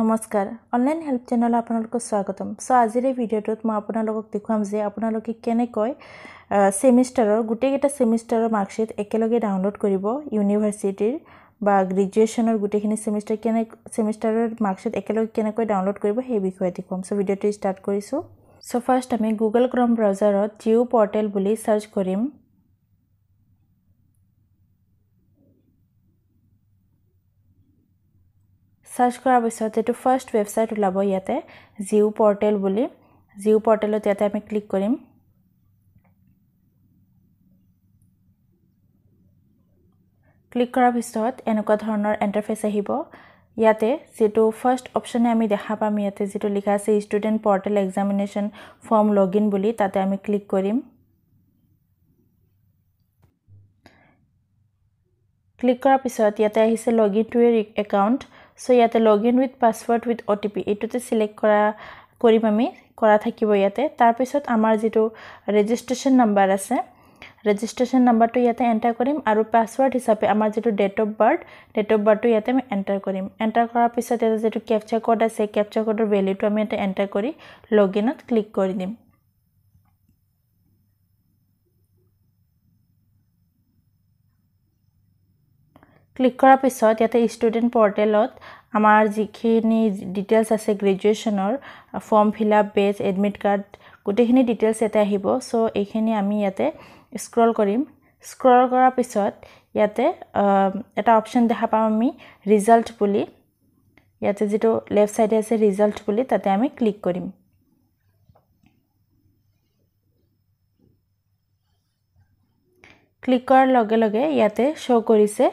নমস্কাৰ online help চেনেলত আপোনালোকক স্বাগতম চ' আজিৰ এই ভিডিঅ'টোত মই আপোনালোকক দেখুৱাম যে আপোনালোকে কেনেকৈ ছেমিষ্টাৰৰ গোটেইকেইটা ছেমিষ্টাৰৰ মাৰ্কশ্বীট একেলগে ডাউনলোড কৰিব ইউনিভাৰ্চিটিৰ বা গ্ৰেজুৱেশ্যনৰ গোটেইখিনি ছেমিষ্টাৰ কেনে ছেমিষ্টাৰৰ মাৰ্কশ্বীট একেলগে কেনেকৈ ডাউনলোড কৰিব সেই বিষয়ে দেখুৱাম চ' ভিডিঅ'টো ষ্টাৰ্ট কৰিছোঁ চ' ফাৰ্ষ্ট আমি গুগল ক্ৰম ব্ৰাউজাৰত জিঅ' পৰ্টেল বুলি ছাৰ্চ কৰিম চাৰ্চ কৰাৰ পিছত যিটো ফাৰ্ষ্ট ৱেবছাইট ওলাব ইয়াতে জিঅ' পৰ্টেল বুলি জিঅ' পৰ্টেলত ইয়াতে আমি ক্লিক কৰিম ক্লিক কৰাৰ পিছত এনেকুৱা ধৰণৰ এণ্টাৰফেচ আহিব ইয়াতে যিটো ফাৰ্ষ্ট অপশ্যনে আমি দেখা পাম ইয়াতে যিটো লিখা আছে student portal examination form log in বুলি তাতে আমি ক্লিক কৰিম ক্লিক কৰাৰ পিছত ইয়াতে আহিছে log in to your account so' ইয়াতে log in with password with O' T P এইটোতে ছিলেক্ট কৰা কৰিম আমি কৰা থাকিব ইয়াতে তাৰপিছত আমাৰ যিটো ৰেজিষ্ট্ৰেশ্যন নাম্বাৰ আছে ৰেজিষ্ট্ৰেশ্যন নাম্বাৰটো ইয়াতে এণ্টাৰ কৰিম আৰু পাছৱৰ্ড হিচাপে আমাৰ যিটো date of birth date of বাৰ্থটো ইয়াতে আমি এণ্টাৰ কৰিম এণ্টাৰ কৰাৰ পিছত ইয়াতে যিটো কেপচাৰ কোড আছে কেপচাৰ কোডৰ ভেলিউটো আমি ইয়াতে এণ্টাৰ কৰি লগ ইনত ক্লিক কৰি দিম ক্লিক কৰাৰ পিছত ইয়াতে ষ্টুডেণ্ট পৰ্টেলত আমাৰ যিখিনি ডিটেইলছ আছে গ্ৰেজুৱেশ্যনৰ form fill up base admit card গোটেইখিনি ডিটেইলছ ইয়াতে আহিব চ' এইখিনি আমি ইয়াতে স্ক্ৰল কৰিম স্ক্ৰল কৰাৰ পিছত ইয়াতে এটা অপশ্যন দেখা পাম আমি ৰিজাল্ট বুলি ইয়াতে যিটো লেফ্ট চাইডে আছে ৰিজাল্ট বুলি তাতে আমি ক্লিক কৰিম ক্লিক কৰাৰ লগে লগে ইয়াতে শ্ব' কৰিছে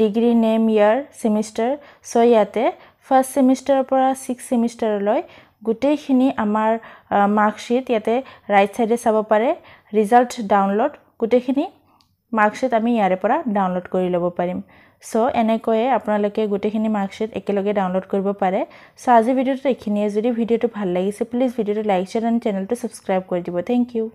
ডিগ্ৰী নেম ইয়াৰ ছেমিষ্টাৰ চ' ইয়াতে ফাৰ্ষ্ট ছেমিষ্টাৰৰ পৰা ছিক্স ছেমিষ্টাৰলৈ গোটেইখিনি আমাৰ মাৰ্কশ্বীট ইয়াতে ৰাইট ছাইডে চাব পাৰে ৰিজাল্ট ডাউনলোড গোটেইখিনি মাৰ্কশ্বীট আমি ইয়াৰে পৰা ডাউনলোড কৰি ল'ব পাৰিম চ' এনেকৈয়ে আপোনালোকে গোটেইখিনি মাৰ্কশ্বীট একেলগে ডাউনলোড কৰিব পাৰে চ' আজি ভিডিঅ'টোত এইখিনিয়ে যদি ভিডিঅ'টো ভাল লাগিছে প্লিজ ভিডিঅ'টো লাইক শ্বেয়াৰ এণ্ড চেনেলটো ছাবস্ক্ৰাইব কৰি দিব থেংক ইউ